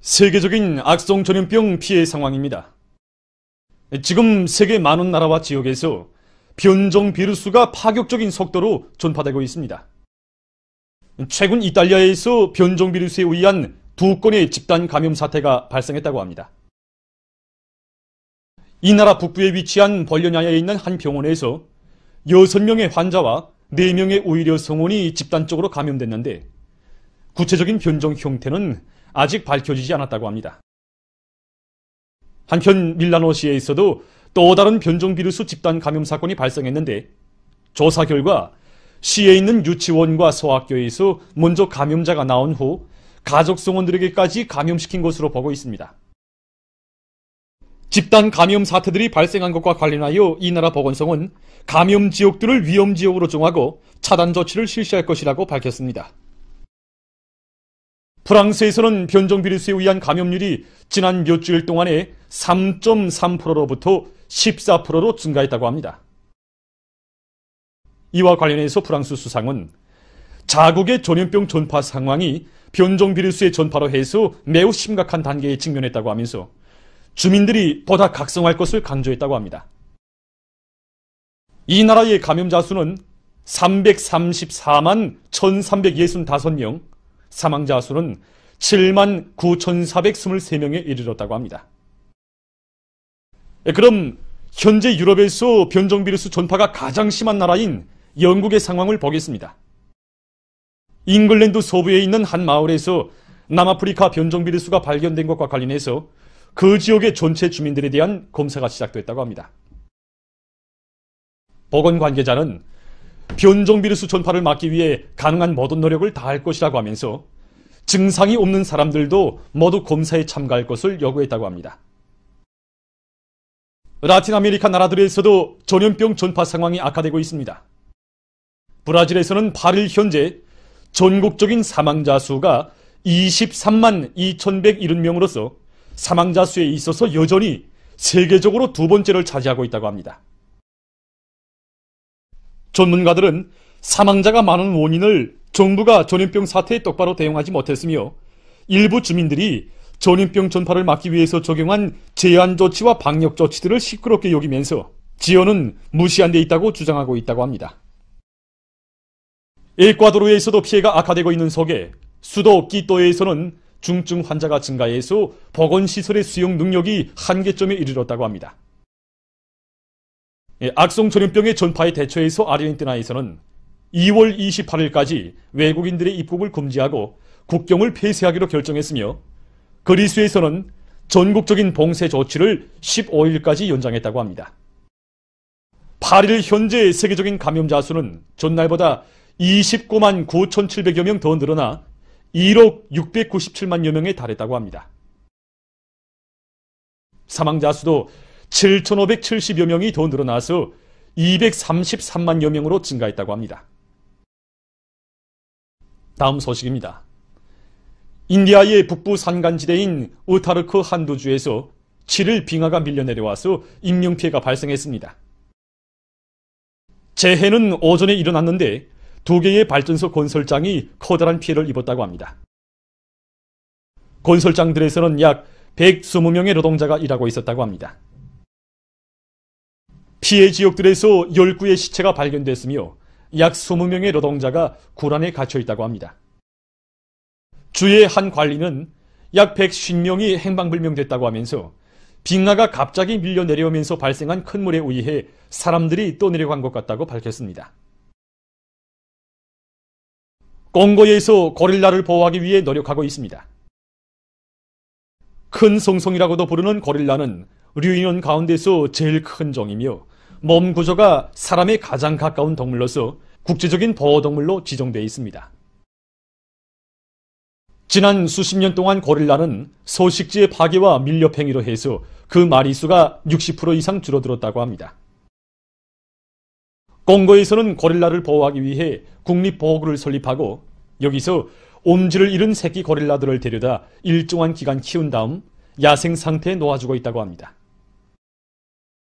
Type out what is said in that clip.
세계적인 악성 전염병 피해 상황입니다. 지금 세계 많은 나라와 지역에서 변종 비루스가 파격적인 속도로 전파되고 있습니다. 최근 이탈리아에서 변종 비루스에 의한 두 건의 집단 감염 사태가 발생했다고 합니다. 이 나라 북부에 위치한 벌려냐에 있는 한 병원에서 6명의 환자와 4명의 오히려 성원이 집단적으로 감염됐는데 구체적인 변종 형태는 아직 밝혀지지 않았다고 합니다. 한편 밀라노시에 있어도 또 다른 변종 비루스 집단 감염 사건이 발생했는데 조사 결과 시에 있는 유치원과 소학교에서 먼저 감염자가 나온 후 가족 성원들에게까지 감염시킨 것으로 보고 있습니다. 집단 감염 사태들이 발생한 것과 관련하여 이 나라 보건성은 감염 지역들을 위험 지역으로 정하고 차단 조치를 실시할 것이라고 밝혔습니다. 프랑스에서는 변종 비루스에 의한 감염률이 지난 몇 주일 동안에 3.3%로부터 14%로 증가했다고 합니다. 이와 관련해서 프랑스 수상은 자국의 전염병 전파 상황이 변종 비루스의 전파로 해서 매우 심각한 단계에 직면했다고 하면서 주민들이 보다 각성할 것을 강조했다고 합니다. 이 나라의 감염자 수는 334만 1365명, 사망자 수는 7만 9,423명에 이르렀다고 합니다. 예, 그럼 현재 유럽에서 변종 비루스 전파가 가장 심한 나라인 영국의 상황을 보겠습니다. 잉글랜드 서부에 있는 한 마을에서 남아프리카 변종 비루스가 발견된 것과 관련해서 그 지역의 전체 주민들에 대한 검사가 시작됐다고 합니다. 보건 관계자는 변종 비르스 전파를 막기 위해 가능한 모든 노력을 다할 것이라고 하면서 증상이 없는 사람들도 모두 검사에 참가할 것을 요구했다고 합니다. 라틴 아메리카 나라들에서도 전염병 전파 상황이 악화되고 있습니다. 브라질에서는 8일 현재 전국적인 사망자 수가 23만 2,170명으로서 사망자 수에 있어서 여전히 세계적으로 두 번째를 차지하고 있다고 합니다. 전문가들은 사망자가 많은 원인을 정부가 전염병 사태에 똑바로 대응하지 못했으며 일부 주민들이 전염병 전파를 막기 위해서 적용한 제한 조치와 방역 조치들을 시끄럽게 여기면서 지연은 무시한 데 있다고 주장하고 있다고 합니다. 에콰도르에서도 피해가 악화되고 있는 속에 수도 끼또에서는 중증 환자가 증가해서 보건시설의 수용 능력이 한계점에 이르렀다고 합니다. 예, 악성 전염병의 전파에 대처해서 아르헨티나에서는 2월 28일까지 외국인들의 입국을 금지하고 국경을 폐쇄하기로 결정했으며 그리스에서는 전국적인 봉쇄 조치를 15일까지 연장했다고 합니다. 8일 현재 세계적인 감염자 수는 전날보다 29만 9,700여 명 더 늘어나 1억 697만여 명에 달했다고 합니다. 사망자 수도 7,570여 명이 더 늘어나서 233만여 명으로 증가했다고 합니다. 다음 소식입니다. 인디아의 북부 산간지대인 우타르크 한두주에서 7일 빙하가 밀려내려와서 인명피해가 발생했습니다. 재해는 오전에 일어났는데 두 개의 발전소 건설장이 커다란 피해를 입었다고 합니다. 건설장들에서는 약 120명의 노동자가 일하고 있었다고 합니다. 피해 지역들에서 1 9의 시체가 발견됐으며 약 20명의 노동자가 굴란에 갇혀 있다고 합니다. 주의 한 관리는 약 150명이 행방불명됐다고 하면서 빙하가 갑자기 밀려 내려오면서 발생한 큰 물에 의해 사람들이 떠내려간 것 같다고 밝혔습니다. 꽁거에서 고릴라를 보호하기 위해 노력하고 있습니다. 큰 송송이라고도 부르는 고릴라는 류인원 가운데서 제일 큰 종이며 몸 구조가 사람에 가장 가까운 동물로서 국제적인 보호동물로 지정되어 있습니다. 지난 수십 년 동안 고릴라는 서식지의 파괴와 밀렵행위로 해서 그 마리수가 60% 이상 줄어들었다고 합니다. 공고에서는 고릴라를 보호하기 위해 국립보호구를 설립하고 여기서 옴지를 잃은 새끼 고릴라들을 데려다 일정한 기간 키운 다음 야생 상태에 놓아주고 있다고 합니다.